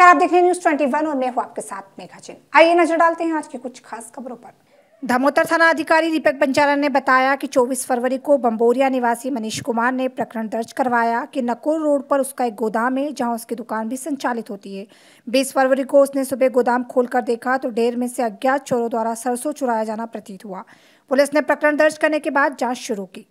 खैर आप देख रहे हैं न्यूज वन और मैं हूँ आपके साथ मेघा जिन आइए नजर डालते हैं आज की कुछ खास खबरों पर धमोतर थाना अधिकारी दीपक बंजारा ने बताया कि 24 फरवरी को बम्बोरिया निवासी मनीष कुमार ने प्रकरण दर्ज करवाया कि नकोर रोड पर उसका एक गोदाम है जहां उसकी दुकान भी संचालित होती है 20 फरवरी को उसने सुबह गोदाम खोलकर देखा तो डेर में से अज्ञात चोरों द्वारा सरसों चुराया जाना प्रतीत हुआ पुलिस ने प्रकरण दर्ज करने के बाद जाँच शुरू की